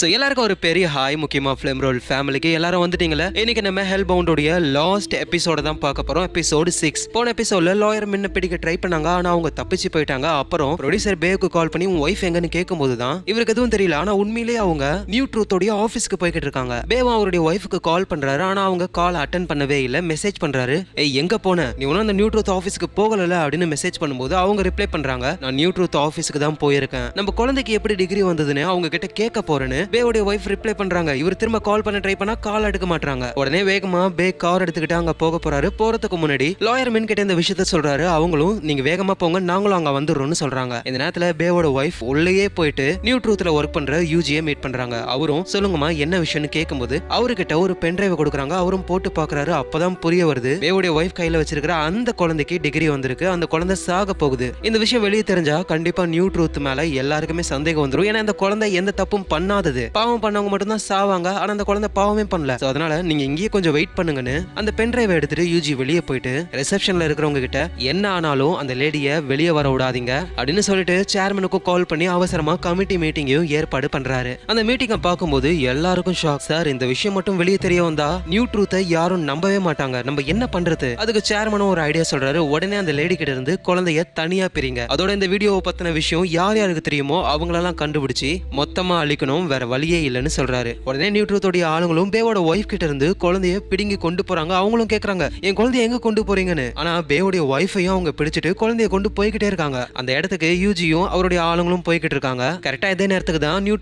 so எல்லாருக்கும் ஒரு பெரிய ஹாய் முக்கியமாக ஃபிலிம் ரோல் ஃபேமிலிக்கு எல்லாரும் வந்துட்டீங்களா இன்னைக்கு நம்ம ஹெல்ப் பவுண்டோடைய லாஸ்ட் எபிசோட தான் பார்க்க போகிறோம் எபிசோடு சிக்ஸ் போன எபிசோடில் லாயர் மின்ன பிடிக்க ட்ரை பண்ணாங்க ஆனால் அவங்க தப்பிச்சு போயிட்டாங்க அப்புறம் ப்ரொடியூசர் பேவுக்கு கால் பண்ணி உன் ஒய்ஃப் எங்கன்னு கேட்கும்போது தான் இவருக்கு எதுவும் தெரியல ஆனால் உண்மையிலேயே அவங்க நியூ ட்ரூத்தோடைய ஆஃபீஸ்க்கு போய்கிட்டு இருக்காங்க பேவ் அவருடைய ஒய்ஃபுக்கு கால் பண்ணுறாரு ஆனால் அவங்க கால் அட்டன் பண்ணவே இல்லை மெசேஜ் பண்ணுறாரு ஏய் எங்கே போனேன் நீ ஒன்றும் அந்த நியூ ட்ரூத் ஆஃபீஸ்க்கு போகலை அப்படின்னு மெசேஜ் பண்ணும்போது அவங்க ரிப்ளை பண்ணுறாங்க நான் நியூ ட்ரூத் ஆஃபீஸுக்கு தான் போயிருக்கேன் நம்ம குழந்தைக்கு எப்படி டிகிரி வந்ததுன்னு அவங்க கிட்ட கேட்க போறேன்னு பேவோடைய ஒய்ஃப் ரிப்ளை பண்றாங்க இவர் திரும்ப கால் பண்ண ட்ரை பண்ணா கால் எடுக்க மாட்டாங்க உடனே வேகமா பே கார் எடுத்துக்கிட்டு அங்க போக போறாரு போறதுக்கு முன்னாடி லாயர் மென் கிட்ட இந்த விஷயத்த சொல்றாரு அவங்களும் நீங்க வேகமா போங்க நாங்களும் அங்க வந்துடுறோம்னு சொல்றாங்க இந்த நேரத்துல பேவோட ஒய்ஃப் உள்ளேயே போயிட்டு நியூ ட்ரூத்ல ஒர்க் பண்ற யூஜியை மீட் பண்றாங்க அவரும் சொல்லுங்கம்மா என்ன விஷயம்னு கேட்கும்போது அவர்கிட்ட ஒரு பென்ட்ரைவ் கொடுக்குறாங்க அவரும் போட்டு பாக்குறாரு அப்பதான் புரிய வருது பேவோடைய ஒய்ஃப் கையில வச்சிருக்கிற அந்த குழந்தைக்கு டிகிரி வந்திருக்கு அந்த குழந்தை சாக போகுது இந்த விஷயம் வெளியே தெரிஞ்சா கண்டிப்பா நியூ ட்ரூத் மேல எல்லாருக்குமே சந்தேகம் வந்துடும் ஏன்னா அந்த குழந்தை எந்த தப்பும் பண்ணாதது முடியாது பாவம் பண்ணவங்க மட்டும்தான் சாவாங்க ஆனா அந்த குழந்தை பாவமே பண்ணல அதனால நீங்க இங்கேயே கொஞ்சம் வெயிட் பண்ணுங்கன்னு அந்த பென் டிரைவை எடுத்துட்டு யூஜி வெளியே போயிட்டு ரிசப்ஷன்ல இருக்கிறவங்க கிட்ட என்ன ஆனாலும் அந்த லேடிய வெளியே வர விடாதீங்க அப்படின்னு சொல்லிட்டு சேர்மனுக்கும் கால் பண்ணி அவசரமா கமிட்டி மீட்டிங்கையும் ஏற்பாடு பண்றாரு அந்த மீட்டிங்கை பார்க்கும்போது எல்லாருக்கும் ஷாக் சார் இந்த விஷயம் மட்டும் வெளியே தெரிய வந்தா நியூ ட்ரூத்தை யாரும் நம்பவே மாட்டாங்க நம்ம என்ன பண்றது அதுக்கு சேர்மனும் ஒரு ஐடியா சொல்றாரு உடனே அந்த லேடி கிட்ட இருந்து குழந்தைய தனியா பிரிங்க அதோட இந்த வீடியோவை பத்தின விஷயம் யார் யாருக்கு தெரியுமோ அவங்களெல்லாம் கண்டுபிடிச்சு மொத்தமா அழிக்கணும் வேற வேற வழியே இல்லைன்னு சொல்றாரு உடனே நியூ ஆளுங்களும் பேவோட ஒய்ஃப் கிட்ட இருந்து குழந்தைய பிடுங்கி கொண்டு போறாங்க அவங்களும் கேக்குறாங்க என் குழந்தைய எங்க கொண்டு போறீங்கன்னு ஆனா பேவோடைய ஒய்ஃபையும் அவங்க பிடிச்சிட்டு குழந்தைய கொண்டு போய்கிட்டே இருக்காங்க அந்த இடத்துக்கு யூஜியும் அவருடைய ஆளுங்களும் போய்கிட்டு இருக்காங்க கரெக்டா இதே நேரத்துக்கு தான் நியூ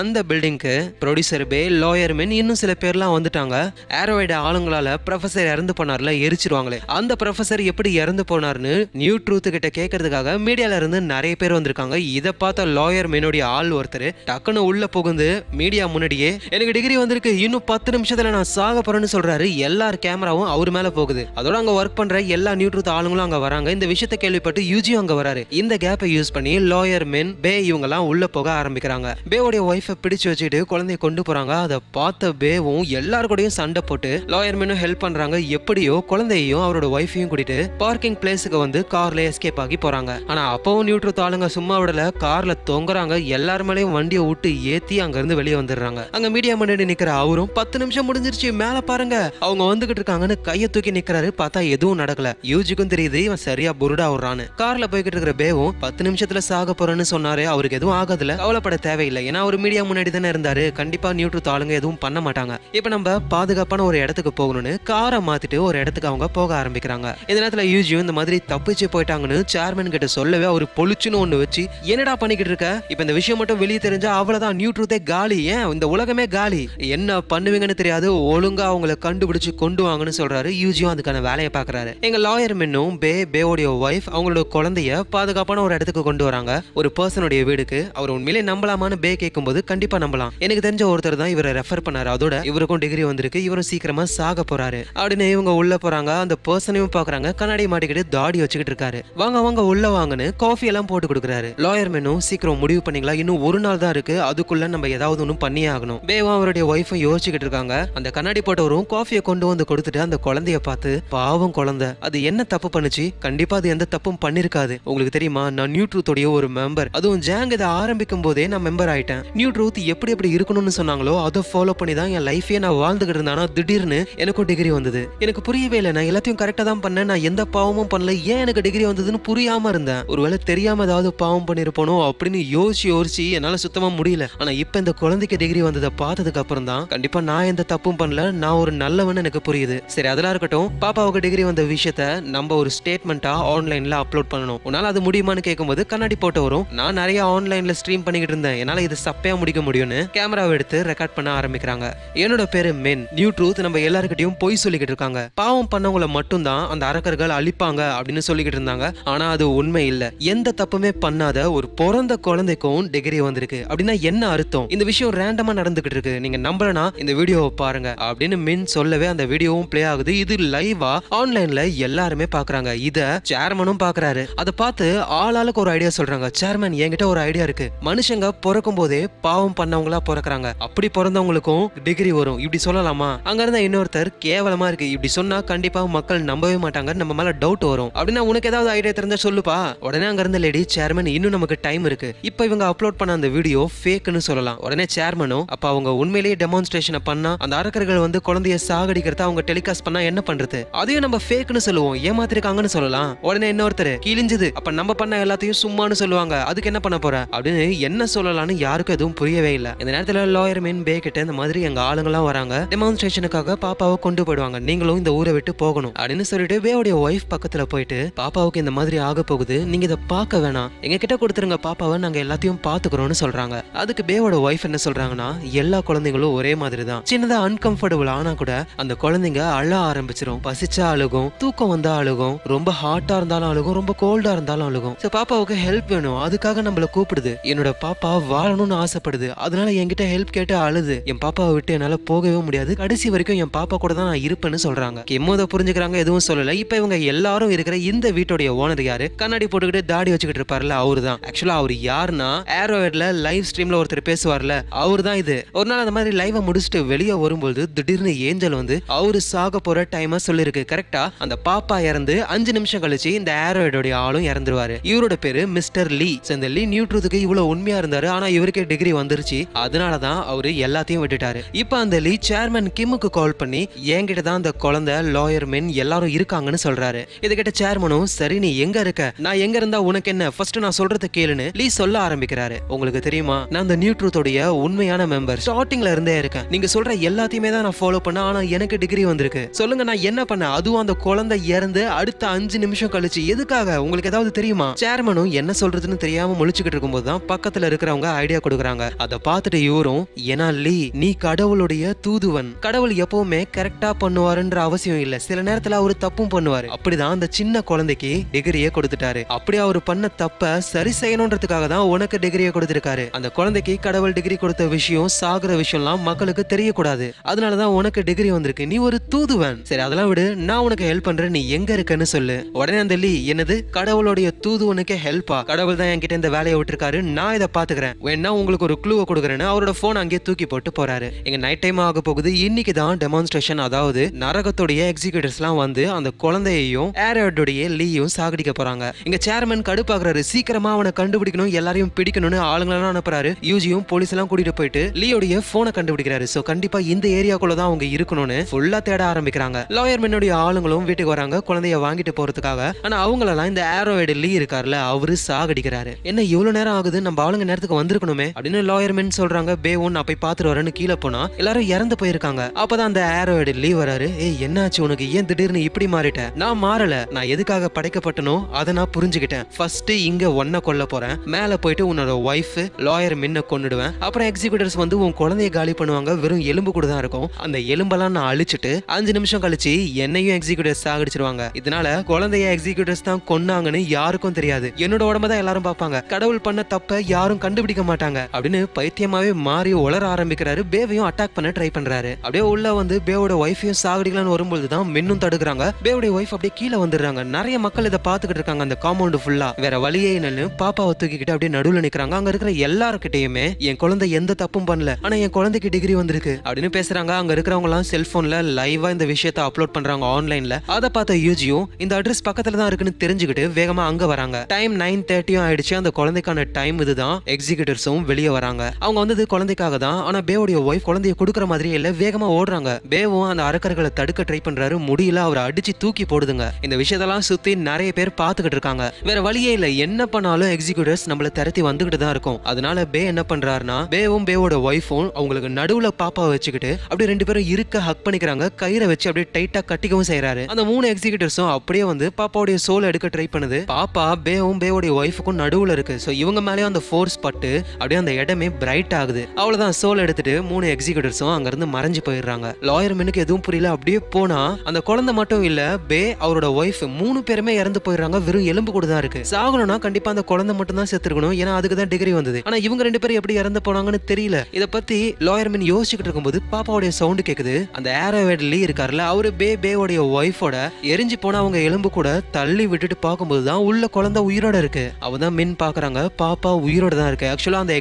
அந்த பில்டிங்க்கு ப்ரொடியூசர் பே லாயர் மென் இன்னும் சில பேர்லாம் வந்துட்டாங்க ஏரோவைட ஆளுங்களால ப்ரொஃபசர் இறந்து போனார்ல எரிச்சிருவாங்களே அந்த ப்ரொஃபசர் எப்படி இறந்து போனார்னு நியூ ட்ரூத் கிட்ட கேட்கறதுக்காக மீடியால இருந்து நிறைய பேர் வந்திருக்காங்க இதை பார்த்த லாயர் மெனுடைய ஆள் ஒருத்தர் டக்குன்னு உள்ள போக புகுந்து மீடியா முன்னாடியே எனக்கு டிகிரி வந்திருக்கு இன்னும் பத்து நிமிஷத்துல நான் சாக போறேன்னு சொல்றாரு எல்லார் கேமராவும் அவர் மேல போகுது அதோட அங்க ஒர்க் பண்ற எல்லா நியூட்ரூத் ஆளுங்களும் அங்க வராங்க இந்த விஷயத்த கேள்விப்பட்டு யூஜியும் அங்க வராரு இந்த கேப்பை யூஸ் பண்ணி லாயர் மென் பே இவங்க எல்லாம் உள்ள போக ஆரம்பிக்கிறாங்க உடைய ஒய்ஃபை பிடிச்சு வச்சுட்டு குழந்தைய கொண்டு போறாங்க அதை பார்த்த பேவும் எல்லாரு கூடயும் சண்டை போட்டு லாயர் மெனும் ஹெல்ப் பண்றாங்க எப்படியோ குழந்தையையும் அவரோட ஒய்ஃபையும் கூட்டிட்டு பார்க்கிங் பிளேஸுக்கு வந்து கார்ல எஸ்கேப் ஆகி போறாங்க ஆனா அப்பவும் நியூட்ரூத் ஆளுங்க சும்மா விடல கார்ல தொங்குறாங்க எல்லார் மேலேயும் வண்டியை விட்டு ஏத்தி கத்தி அங்கேருந்து வெளியே வந்துடுறாங்க அங்கே மீடியா முன்னாடி நிற்கிற அவரும் பத்து நிமிஷம் முடிஞ்சிருச்சு மேலே பாருங்க அவங்க வந்துகிட்டு இருக்காங்கன்னு கையை தூக்கி நிற்கிறாரு பார்த்தா எதுவும் நடக்கல யூஜிக்கும் தெரியுது இவன் சரியா புருடா விடுறான்னு காரில் போய்கிட்டு இருக்கிற பேவும் பத்து நிமிஷத்துல சாக போறேன்னு சொன்னாரு அவருக்கு எதுவும் ஆகாதுல கவலைப்பட தேவையில்லை ஏன்னா அவர் மீடியா முன்னாடி தானே இருந்தாரு கண்டிப்பா நியூட்ரு ஆளுங்க எதுவும் பண்ண மாட்டாங்க இப்ப நம்ம பாதுகாப்பான ஒரு இடத்துக்கு போகணும்னு காரை மாத்திட்டு ஒரு இடத்துக்கு அவங்க போக ஆரம்பிக்கிறாங்க இந்த நேரத்துல யூஜியும் இந்த மாதிரி தப்பிச்சு போயிட்டாங்கன்னு சேர்மேன் கிட்ட சொல்லவே அவர் பொழிச்சுன்னு ஒண்ணு வச்சு என்னடா பண்ணிக்கிட்டு இருக்க இப்போ இந்த விஷயம் மட்டும் வெளியே தெரிஞ்சா அவ்வளவுதான் நியூட்ரு உலகத்தை காலி ஏன் இந்த உலகமே காலி என்ன பண்ணுவீங்கன்னு தெரியாது ஒழுங்கா அவங்களை கண்டுபிடிச்சு கொண்டு வாங்கன்னு சொல்றாரு யூஜியும் அதுக்கான வேலையை பாக்குறாரு எங்க லாயர் மென்னும் பே பேவோடைய ஒய்ஃப் அவங்களோட குழந்தைய பாதுகாப்பான ஒரு இடத்துக்கு கொண்டு வராங்க ஒரு பர்சனுடைய வீடுக்கு அவர் உண்மையிலே நம்பலாமான்னு பே கேட்கும்போது கண்டிப்பா நம்பலாம் எனக்கு தெரிஞ்ச ஒருத்தர் தான் இவரை ரெஃபர் பண்ணாரு அதோட இவருக்கும் டிகிரி வந்திருக்கு இவரும் சீக்கிரமா சாக போறாரு அப்படின்னு இவங்க உள்ள போறாங்க அந்த பர்சனையும் பாக்குறாங்க கண்ணாடி மாட்டிக்கிட்டு தாடி வச்சுக்கிட்டு இருக்காரு வாங்க வாங்க உள்ள வாங்கன்னு காஃபி எல்லாம் போட்டு கொடுக்குறாரு லாயர் மென்னும் சீக்கிரம் முடிவு பண்ணீங்களா இன்னும் ஒரு நாள் தான் இருக்கு அதுக்குள்ள நம்ம ஏதாவது ஒன்றும் பண்ணியே ஆகணும் பேவா அவருடைய ஒய்ஃபும் யோசிச்சுக்கிட்டு இருக்காங்க அந்த கண்ணாடி போட்டவரும் காஃபியை கொண்டு வந்து கொடுத்துட்டு அந்த குழந்தைய பார்த்து பாவம் குழந்தை அது என்ன தப்பு பண்ணுச்சு கண்டிப்பா அது எந்த தப்பும் பண்ணிருக்காது உங்களுக்கு தெரியுமா நான் நியூ ட்ரூத்தோடைய ஒரு மெம்பர் அதுவும் ஜாங் இதை ஆரம்பிக்கும் போதே நான் மெம்பர் ஆயிட்டேன் நியூ ட்ரூத் எப்படி எப்படி இருக்கணும்னு சொன்னாங்களோ அதை ஃபாலோ பண்ணி தான் என் லைஃபே நான் வாழ்ந்துகிட்டு இருந்தானா திடீர்னு எனக்கும் டிகிரி வந்தது எனக்கு புரியவே இல்லை நான் எல்லாத்தையும் கரெக்டா தான் பண்ணேன் நான் எந்த பாவமும் பண்ணல ஏன் எனக்கு டிகிரி வந்ததுன்னு புரியாம இருந்தேன் ஒருவேளை தெரியாம ஏதாவது பாவம் பண்ணிருப்போனோ அப்படின்னு யோசிச்சு யோசிச்சு என்னால சுத்தமா முடியல ஆனா இப்போ இந்த குழந்தைக்கு டிகிரி வந்ததை பார்த்ததுக்கு அப்புறம் தான் கண்டிப்பா நான் எந்த தப்பும் பண்ணல நான் ஒரு நல்லவன் எனக்கு புரியுது சரி அதெல்லாம் இருக்கட்டும் பாப்பாவுக்கு டிகிரி வந்த விஷயத்த நம்ம ஒரு ஸ்டேட்மெண்டா ஆன்லைன்ல அப்லோட் பண்ணணும் உன்னால அது முடியுமான்னு கேட்கும்போது கண்ணாடி போட்டு வரும் நான் நிறைய ஆன்லைன்ல ஸ்ட்ரீம் பண்ணிக்கிட்டு இருந்தேன் என்னால இது சப்பையா முடிக்க முடியும்னு கேமராவை எடுத்து ரெக்கார்ட் பண்ண ஆரம்பிக்கிறாங்க என்னோட பேரு மென் நியூ ட்ரூத் நம்ம எல்லாருக்கிட்டையும் பொய் சொல்லிக்கிட்டு இருக்காங்க பாவம் பண்ணவங்களை மட்டும்தான் அந்த அரக்கர்கள் அழிப்பாங்க அப்படின்னு சொல்லிக்கிட்டு இருந்தாங்க ஆனா அது உண்மை இல்லை எந்த தப்புமே பண்ணாத ஒரு பிறந்த குழந்தைக்கும் டிகிரி வந்திருக்கு அப்படின்னா என்ன அர்த்தம் அர்த்தம் இந்த விஷயம் ரேண்டமா நடந்துகிட்டு இருக்கு நீங்க நம்பலனா இந்த வீடியோவை பாருங்க அப்படின்னு மின் சொல்லவே அந்த வீடியோவும் பிளே ஆகுது இது லைவா ஆன்லைன்ல எல்லாருமே பாக்குறாங்க இத சேர்மனும் பாக்குறாரு அதை பார்த்து ஆளாளுக்கு ஒரு ஐடியா சொல்றாங்க சேர்மன் என்கிட்ட ஒரு ஐடியா இருக்கு மனுஷங்க பிறக்கும் போதே பாவம் பண்ணவங்களா பிறக்கிறாங்க அப்படி பிறந்தவங்களுக்கும் டிகிரி வரும் இப்படி சொல்லலாமா அங்க இருந்த இன்னொருத்தர் கேவலமா இருக்கு இப்படி சொன்னா கண்டிப்பா மக்கள் நம்பவே மாட்டாங்க நம்ம மேல டவுட் வரும் அப்படின்னா உனக்கு ஏதாவது ஐடியா தெரிஞ்சா சொல்லுப்பா உடனே அங்க இருந்த லேடி சேர்மன் இன்னும் நமக்கு டைம் இருக்கு இப்ப இவங்க அப்லோட் பண்ண அந்த வீடியோ ஃபேக்குன்னு சொல்லலாம் சொல்லலாம் உடனே சேர்மனும் அப்ப அவங்க உண்மையிலேயே டெமான்ஸ்ட்ரேஷன் பண்ணா அந்த அரக்கர்கள் வந்து குழந்தைய சாகடிக்கிறத அவங்க டெலிகாஸ்ட் பண்ணா என்ன பண்றது அதையும் நம்ம ஃபேக்னு சொல்லுவோம் ஏமாத்திருக்காங்கன்னு சொல்லலாம் உடனே இன்னொருத்தர் கிழிஞ்சது அப்ப நம்ம பண்ண எல்லாத்தையும் சும்மானு சொல்லுவாங்க அதுக்கு என்ன பண்ண போற அப்படின்னு என்ன சொல்லலாம்னு யாருக்கும் எதுவும் புரியவே இல்லை இந்த நேரத்துல லாயர் மீன் பே கிட்ட இந்த மாதிரி எங்க ஆளுங்க எல்லாம் வராங்க டெமான்ஸ்ட்ரேஷனுக்காக பாப்பாவை கொண்டு போயிடுவாங்க நீங்களும் இந்த ஊரை விட்டு போகணும் அப்படின்னு சொல்லிட்டு பேவுடைய ஒய்ஃப் பக்கத்துல போயிட்டு பாப்பாவுக்கு இந்த மாதிரி ஆக போகுது நீங்க இதை பார்க்க வேணாம் எங்க கிட்ட கொடுத்துருங்க பாப்பாவை நாங்க எல்லாத்தையும் பாத்துக்கிறோம்னு சொல்றாங்க அதுக்கு பேவோட விஷ்ணுவோட ஒய்ஃப் என்ன சொல்றாங்கன்னா எல்லா குழந்தைங்களும் ஒரே மாதிரி தான் சின்னதா அன்கம்ஃபர்டபுள் ஆனா கூட அந்த குழந்தைங்க அழ ஆரம்பிச்சிரும் பசிச்சா அழுகும் தூக்கம் வந்தா அழுகும் ரொம்ப ஹாட்டா இருந்தாலும் அழுகும் ரொம்ப கோல்டா இருந்தாலும் அழுகும் பாப்பாவுக்கு ஹெல்ப் வேணும் அதுக்காக நம்மள கூப்பிடுது என்னோட பாப்பா வாழணும்னு ஆசைப்படுது அதனால என்கிட்ட ஹெல்ப் கேட்டு அழுது என் பாப்பாவை விட்டு என்னால போகவே முடியாது கடைசி வரைக்கும் என் பாப்பா கூட தான் நான் இருப்பேன்னு சொல்றாங்க கெம்மோத புரிஞ்சுக்கிறாங்க எதுவும் சொல்லல இப்ப இவங்க எல்லாரும் இருக்கிற இந்த வீட்டுடைய ஓனர் யாரு கண்ணாடி போட்டுக்கிட்டு தாடி வச்சுக்கிட்டு இருப்பாருல்ல அவரு தான் ஆக்சுவலா அவர் யாருன்னா ஏரோவேட்ல லைவ் ஸ்ட்ரீம்ல ஒருத்தர் பேச பேசுவார்ல அவர் தான் இது ஒரு நாள் அந்த மாதிரி லைவ முடிச்சுட்டு வெளியே வரும்போது திடீர்னு ஏஞ்சல் வந்து அவரு சாக போற டைமை சொல்லிருக்கு கரெக்டா அந்த பாப்பா இறந்து அஞ்சு நிமிஷம் கழிச்சு இந்த ஏரோயிடோடைய ஆளும் இறந்துருவாரு இவரோட பேரு மிஸ்டர் லீ இந்த லீ நியூட்ரத்துக்கு இவ்வளவு உண்மையா இருந்தாரு ஆனா இவருக்கே டிகிரி வந்துருச்சு அதனாலதான் அவரு எல்லாத்தையும் விட்டுட்டாரு இப்ப அந்த லீ சேர்மன் கிம்முக்கு கால் பண்ணி என்கிட்ட தான் அந்த குழந்தை லாயர் மென் எல்லாரும் இருக்காங்கன்னு சொல்றாரு இது கிட்ட சேர்மனும் சரி நீ எங்க இருக்க நான் எங்க இருந்தா உனக்கு என்ன ஃபர்ஸ்ட் நான் சொல்றத கேளுன்னு லீ சொல்ல ஆரம்பிக்கிறாரு உங்களுக்கு தெரியுமா நான் அந்த நியூட்ரு ட்ரூத்தோடைய உண்மையான மெம்பர் ஸ்டார்டிங்ல இருந்தே இருக்கேன் நீங்க சொல்ற எல்லாத்தையுமே தான் நான் ஃபாலோ பண்ண ஆனா எனக்கு டிகிரி வந்திருக்கு சொல்லுங்க நான் என்ன பண்ண அதுவும் அந்த குழந்தை இறந்து அடுத்த அஞ்சு நிமிஷம் கழிச்சு எதுக்காக உங்களுக்கு ஏதாவது தெரியுமா சேர்மனும் என்ன சொல்றதுன்னு தெரியாம முழிச்சுக்கிட்டு இருக்கும்போது தான் பக்கத்துல இருக்கிறவங்க ஐடியா கொடுக்குறாங்க அதை பார்த்துட்டு இவரும் ஏன்னா லீ நீ கடவுளுடைய தூதுவன் கடவுள் எப்பவுமே கரெக்டா பண்ணுவாருன்ற அவசியம் இல்ல சில நேரத்துல அவர் தப்பும் பண்ணுவாரு அப்படிதான் அந்த சின்ன குழந்தைக்கு டிகிரியை கொடுத்துட்டாரு அப்படி அவர் பண்ண தப்ப சரி செய்யணுன்றதுக்காக தான் உனக்கு டிகிரியை கொடுத்திருக்காரு அந்த குழந்தைக்கு கடவுள் கடவுள் டிகிரி கொடுத்த விஷயம் சாகுற விஷயம்லாம் மக்களுக்கு தெரியக்கூடாது அதனாலதான் உனக்கு டிகிரி வந்திருக்கு நீ ஒரு தூதுவன் சரி அதெல்லாம் விடு நான் உனக்கு ஹெல்ப் பண்றேன் நீ எங்க இருக்கன்னு சொல்லு உடனே அந்த லீ என்னது கடவுளுடைய தூதுவனுக்கு ஹெல்ப்பா கடவுள் தான் என்கிட்ட இந்த வேலையை விட்டுருக்காரு நான் இதை பாத்துக்கிறேன் வேணா உங்களுக்கு ஒரு க்ளூவை கொடுக்குறேன்னு அவரோட போன் அங்கேயே தூக்கி போட்டு போறாரு எங்க நைட் டைம் ஆக போகுது இன்னைக்கு தான் டெமான்ஸ்ட்ரேஷன் அதாவது நரகத்துடைய எல்லாம் வந்து அந்த குழந்தையையும் ஏரோடுடைய லீயும் சாகடிக்க போறாங்க இங்க சேர்மன் கடுப்பாக்குறாரு சீக்கிரமா அவனை கண்டுபிடிக்கணும் எல்லாரையும் பிடிக்கணும்னு ஆளுங்களெல்லாம் அனுப்புறாரு யூஜியும் வரைக்கும் போலீஸ் எல்லாம் கூட்டிட்டு போயிட்டு லீயோடைய போனை கண்டுபிடிக்கிறாரு சோ கண்டிப்பா இந்த ஏரியாக்குள்ள தான் அவங்க இருக்கணும்னு ஃபுல்லா தேட ஆரம்பிக்கிறாங்க லாயர் மென்னுடைய ஆளுங்களும் வீட்டுக்கு வராங்க குழந்தைய வாங்கிட்டு போறதுக்காக ஆனா அவங்களெல்லாம் இந்த ஏரோவேடு லீ இருக்காருல அவரு சாகடிக்கிறாரு என்ன இவ்வளவு நேரம் ஆகுது நம்ம ஆளுங்க நேரத்துக்கு வந்திருக்கணுமே அப்படின்னு லாயர் மென் சொல்றாங்க பே நான் போய் பாத்துட்டு வரேன்னு கீழே போனா எல்லாரும் இறந்து போயிருக்காங்க அப்பதான் அந்த ஆரோவேடு லீ வராரு ஏய் என்னாச்சு உனக்கு ஏன் திடீர்னு இப்படி மாறிட்டேன் நான் மாறல நான் எதுக்காக படைக்கப்பட்டனோ அதை நான் புரிஞ்சுக்கிட்டேன் ஃபர்ஸ்ட் இங்க ஒன்ன கொல்ல போறேன் மேல போயிட்டு உன்னோட ஒய்ஃப் லாயர் மின்ன கொண்டுடுவேன் போயிடுவேன் அப்புறம் எக்ஸிகூட்டர்ஸ் வந்து உன் குழந்தைய காலி பண்ணுவாங்க வெறும் எலும்பு கூட தான் இருக்கும் அந்த எலும்பெல்லாம் நான் அழிச்சிட்டு அஞ்சு நிமிஷம் கழிச்சு என்னையும் எக்ஸிக்யூட்டிவ்ஸ் சாகடிச்சிருவாங்க இதனால குழந்தைய எக்ஸிக்யூட்டிவ்ஸ் தான் கொன்னாங்கன்னு யாருக்கும் தெரியாது என்னோட உடம்ப தான் எல்லாரும் பார்ப்பாங்க கடவுள் பண்ண தப்ப யாரும் கண்டுபிடிக்க மாட்டாங்க அப்படின்னு பைத்தியமாவே மாறி உளர ஆரம்பிக்கிறாரு பேவையும் அட்டாக் பண்ண ட்ரை பண்றாரு அப்படியே உள்ள வந்து பேவோட ஒய்ஃபையும் சாகடிக்கலாம்னு வரும்போது தான் மின்னும் தடுக்கிறாங்க பேவோட ஒய்ஃப் அப்படியே கீழே வந்துடுறாங்க நிறைய மக்கள் இதை பார்த்துக்கிட்டு இருக்காங்க அந்த காம்பவுண்ட் ஃபுல்லா வேற வழியே என்னன்னு பாப்பாவை தூக்கிக்கிட்டு அப்படியே நடுவில் நிக்கிறாங்க அங்க இருக்கிற எல்லாருக்கிட்டையுமே என் குழந்தை எந்த தப்பும் பண்ணல ஆனா என் குழந்தைக்கு டிகிரி வந்திருக்கு அப்படின்னு பேசுறாங்க அங்க இருக்கிறவங்க எல்லாம் செல்போன்ல லைவா இந்த விஷயத்த அப்லோட் பண்றாங்க ஆன்லைன்ல அதை பார்த்த யூஜியும் இந்த அட்ரஸ் பக்கத்துல தான் இருக்குன்னு தெரிஞ்சுக்கிட்டு வேகமா அங்க வராங்க டைம் நைன் தேர்ட்டியும் ஆயிடுச்சு அந்த குழந்தைக்கான டைம் இதுதான் எக்ஸிகூட்டிவ்ஸும் வெளியே வராங்க அவங்க வந்தது குழந்தைக்காக தான் ஆனா பேவோடைய ஒய்ஃப் குழந்தைய கொடுக்குற மாதிரியே இல்ல வேகமா ஓடுறாங்க பேவும் அந்த அரக்கர்களை தடுக்க ட்ரை பண்றாரு முடியல அவர் அடிச்சு தூக்கி போடுதுங்க இந்த விஷயத்தெல்லாம் சுத்தி நிறைய பேர் பாத்துக்கிட்டு இருக்காங்க வேற வழியே இல்ல என்ன பண்ணாலும் எக்ஸிகூட்டிவ்ஸ் நம்மள தரத்தி வந்துகிட்டு தான் இருக்கும் அதனால பே என்ன பண்றாரு பண்றாருன்னா பேவும் பேவோட ஒய்ஃபும் அவங்களுக்கு நடுவுல பாப்பாவை வச்சுக்கிட்டு அப்படியே ரெண்டு பேரும் இருக்க ஹக் பண்ணிக்கிறாங்க கயிறை வச்சு அப்படியே டைட்டா கட்டிக்கவும் செய்யறாரு அந்த மூணு எக்ஸிகியூட்டிவ்ஸும் அப்படியே வந்து பாப்பாவுடைய சோல் எடுக்க ட்ரை பண்ணுது பாப்பா பேவும் பேவோட ஒய்ஃபுக்கும் நடுவுல இருக்கு ஸோ இவங்க மேலேயும் அந்த ஃபோர்ஸ் பட்டு அப்படியே அந்த இடமே பிரைட் ஆகுது அவ்வளவுதான் சோல் எடுத்துட்டு மூணு எக்ஸிகியூட்டிவ்ஸும் அங்கிருந்து மறைஞ்சு போயிடுறாங்க லாயர் மெனுக்கு எதுவும் புரியல அப்படியே போனா அந்த குழந்தை மட்டும் இல்ல பே அவரோட ஒய்ஃப் மூணு பேருமே இறந்து போயிடுறாங்க வெறும் எலும்பு கூட தான் இருக்கு சாகணும்னா கண்டிப்பா அந்த குழந்தை மட்டும் தான் செத்துருக்கணும் ஏன்னா அதுக்கு தான் டிகிரி வந்தது ஆனா இவங்க ரெண்டு பேரும் எப்படி இறந்து போனாங்கன்னு தெரியல இதை பத்தி மின் யோசிச்சுட்டு இருக்கும்போது பாப்பாவுடைய சவுண்ட் கேக்குது அந்த ஏரோவேட் லீ இருக்காருல்ல அவரு பே பேவோடைய ஒய்ஃபோட எரிஞ்சு போன அவங்க எலும்பு கூட தள்ளி விட்டுட்டு பார்க்கும்போது தான் உள்ள குழந்தை உயிரோட இருக்கு அவதான் மின் பாக்குறாங்க பாப்பா உயிரோட தான் இருக்கு ஆக்சுவலா அந்த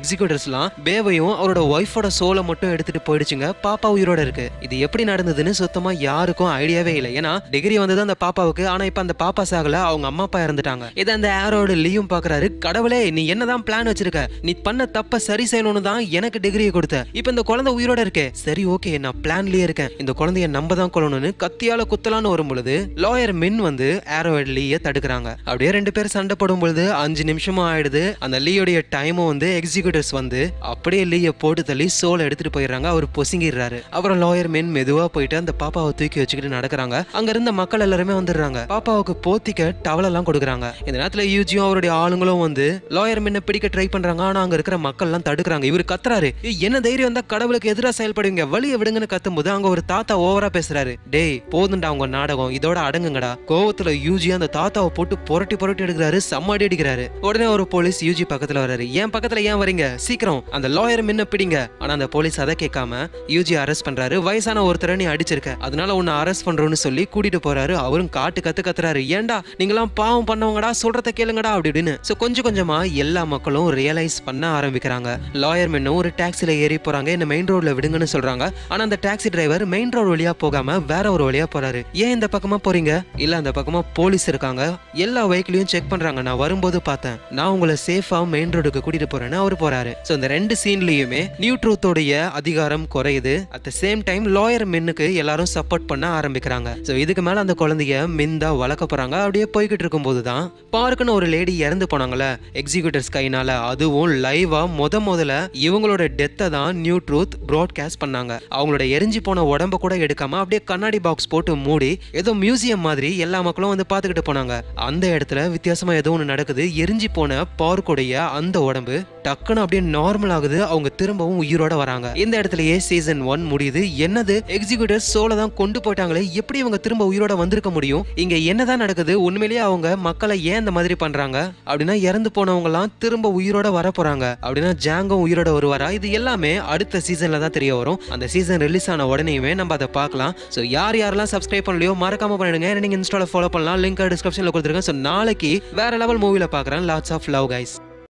எல்லாம் பேவையும் அவரோட ஒய்ஃபோட சோலை மட்டும் எடுத்துட்டு போயிடுச்சுங்க பாப்பா உயிரோட இருக்கு இது எப்படி நடந்ததுன்னு சுத்தமா யாருக்கும் ஐடியாவே இல்லை ஏன்னா டிகிரி வந்தது அந்த பாப்பாவுக்கு ஆனா இப்ப அந்த பாப்பா சாகல அவங்க அம்மா அப்பா இறந்துட்டாங்க இதை அந்த ஏரோட லீவும் பாக்குறாரு கடவுளே நீ என்னதான் பிளான் வச்சிருக்க நீ பண்ண தப்ப சரி சரி செய்யணும்னு தான் எனக்கு டிகிரியை கொடுத்த இப்போ இந்த குழந்தை உயிரோட இருக்கேன் சரி ஓகே நான் பிளான்லயே இருக்கேன் இந்த குழந்தைய நம்ம தான் கொள்ளணும்னு கத்தியால குத்தலான்னு வரும்பொழுது லாயர் மின் வந்து ஏரோ லீயை தடுக்கிறாங்க அப்படியே ரெண்டு பேரும் சண்டை போடும் பொழுது அஞ்சு நிமிஷமும் ஆயிடுது அந்த லீயோடைய டைமும் வந்து எக்ஸிக்யூட்டிவ்ஸ் வந்து அப்படியே லீயை போட்டு தள்ளி சோலை எடுத்துட்டு போயிடுறாங்க அவர் பொசுங்கிடுறாரு அப்புறம் லாயர் மின் மெதுவா போயிட்டு அந்த பாப்பாவை தூக்கி வச்சுக்கிட்டு நடக்கிறாங்க அங்க இருந்த மக்கள் எல்லாருமே வந்துடுறாங்க பாப்பாவுக்கு போத்திக்க டவல் எல்லாம் கொடுக்குறாங்க இந்த நேரத்துல யூஜியும் அவருடைய ஆளுங்களும் வந்து லாயர் மின்ன பிடிக்க ட்ரை பண்றாங்க ஆனா அங்க இருக்கிற மக்கள்லாம் அடுக்கிறாங்க இவர் கத்துறாரு என்ன தைரியம் தான் கடவுளுக்கு எதிராக செயல்படுவீங்க வழியை விடுங்கன்னு கத்தும் போது அங்க ஒரு தாத்தா ஓவரா பேசுறாரு டேய் போதுண்டா உங்க நாடகம் இதோட அடங்குங்கடா கோவத்துல யூஜி அந்த தாத்தாவை போட்டு புரட்டி புரட்டி எடுக்கிறாரு சம்மாடி அடிக்கிறாரு உடனே ஒரு போலீஸ் யூஜி பக்கத்துல வராரு என் பக்கத்துல ஏன் வரீங்க சீக்கிரம் அந்த லாயர் மின்ன பிடிங்க ஆனா அந்த போலீஸ் அதை கேட்காம யூஜி அரெஸ்ட் பண்றாரு வயசான ஒருத்தர நீ அடிச்சிருக்க அதனால உன்னை அரெஸ்ட் பண்றோம்னு சொல்லி கூட்டிட்டு போறாரு அவரும் காட்டு கத்து கத்துறாரு ஏண்டா நீங்களாம் பாவம் பண்ணவங்கடா சொல்றத கேளுங்கடா அப்படி இப்படின்னு ஸோ கொஞ்சம் கொஞ்சமா எல்லா மக்களும் ரியலைஸ் பண்ண ஆரம்பிக்கிறாங்க லாயர் மென்னும் ஒரு டாக்ஸியில் ஏறி போகிறாங்க இந்த மெயின் ரோடில் விடுங்கன்னு சொல்கிறாங்க ஆனால் அந்த டாக்ஸி டிரைவர் மெயின் ரோடு வழியாக போகாமல் வேற ஒரு வழியாக போகிறாரு ஏன் இந்த பக்கமாக போகிறீங்க இல்லை அந்த பக்கமாக போலீஸ் இருக்காங்க எல்லா வெஹிக்கிளையும் செக் பண்ணுறாங்க நான் வரும்போது பார்த்தேன் நான் உங்களை சேஃபாக மெயின் ரோடுக்கு கூட்டிகிட்டு போகிறேன்னு அவர் போகிறாரு ஸோ இந்த ரெண்டு சீன்லேயுமே நியூ ட்ரூத்தோடைய அதிகாரம் குறையுது at the same time lawyer மென்னுக்கு எல்லாரும் சப்போர்ட் பண்ண ஆரம்பிக்கிறாங்க ஸோ இதுக்கு மேலே அந்த குழந்தைய மிந்தா வளர்க்க போகிறாங்க அப்படியே போய்கிட்டு இருக்கும்போது தான் பார்க்குன்னு ஒரு லேடி இறந்து போனாங்களே எக்ஸிகியூட்டர்ஸ் கைனால அதுவும் லைவாக மொத முதல்ல இவங்களோட டெத்தை தான் நியூ ட்ரூத் ப்ராட்காஸ்ட் பண்ணாங்க அவங்களோட எரிஞ்சு போன உடம்ப கூட எடுக்காம அப்படியே கண்ணாடி பாக்ஸ் போட்டு மூடி ஏதோ மியூசியம் மாதிரி எல்லா மக்களும் வந்து பார்த்துக்கிட்டு போனாங்க அந்த இடத்துல வித்தியாசமா ஏதோ ஒன்று நடக்குது எரிஞ்சு போன பார்க்குடைய அந்த உடம்பு டக்குன்னு அப்படியே நார்மல் ஆகுது அவங்க திரும்பவும் உயிரோட வராங்க இந்த இடத்துலயே சீசன் ஒன் முடியுது என்னது எக்ஸிக்யூட்டர் சோலை தான் கொண்டு போயிட்டாங்களே எப்படி இவங்க திரும்ப உயிரோட வந்திருக்க முடியும் இங்க என்னதான் நடக்குது உண்மையிலேயே அவங்க மக்களை ஏன் இந்த மாதிரி பண்றாங்க அப்படின்னா இறந்து போனவங்க எல்லாம் திரும்ப உயிரோட வர போறாங்க அப்படின்னா ஜாங் தங்கம் உயிரோட வருவாரா இது எல்லாமே அடுத்த சீசனில் தான் தெரிய வரும் அந்த சீசன் ரிலீஸ் ஆன உடனேயுமே நம்ம அதை பார்க்கலாம் ஸோ யார் யாரெல்லாம் சப்ஸ்கிரைப் பண்ணலையோ மறக்காம பண்ணிடுங்க நீங்கள் இன்ஸ்டாவில் ஃபாலோ பண்ணலாம் லிங்க் டிஸ்கிரிப்ஷன்ல கொடுத்துருக்கேன் ஸோ நாளைக்கு வேற லெவல் மூவில பாக்குறேன் லாட்ஸ் ஆஃப் லவ் கைஸ்